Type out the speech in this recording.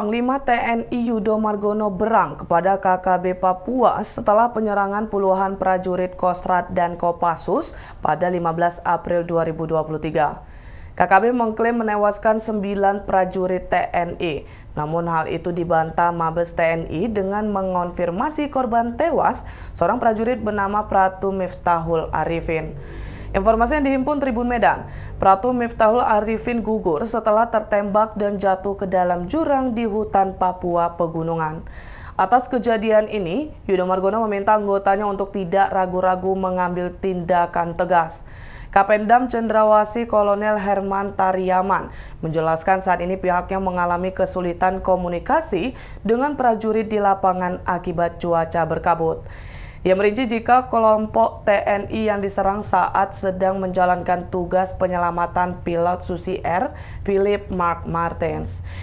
Panglima TNI Yudo Margono berang kepada KKB Papua setelah penyerangan puluhan prajurit Kostrad dan Kopassus pada 15 April 2023. KKB mengklaim menewaskan 9 prajurit TNI. Namun hal itu dibantah Mabes TNI dengan mengonfirmasi korban tewas seorang prajurit bernama Pratu Miftahul Arifin. Informasi yang dihimpun Tribun Medan, Pratu Miftahul Arifin gugur setelah tertembak dan jatuh ke dalam jurang di hutan Papua Pegunungan. Atas kejadian ini, Yudo Margono meminta anggotanya untuk tidak ragu-ragu mengambil tindakan tegas. Kapendam Cendrawasi Kolonel Herman Tariaman menjelaskan saat ini pihaknya mengalami kesulitan komunikasi dengan prajurit di lapangan akibat cuaca berkabut. Ia ya, merinci jika kelompok TNI yang diserang saat sedang menjalankan tugas penyelamatan pilot Susi Air, Philip Mark Martens.